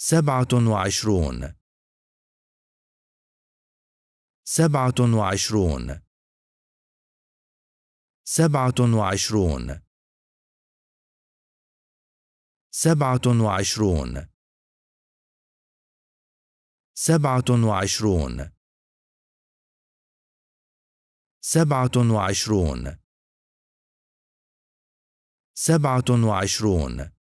سبعة وعشرون سبعة وعشرون سبعة وعشرون سبعة وعشرون سبعة وعشرون سبعة وعشرون سبعة وعشرون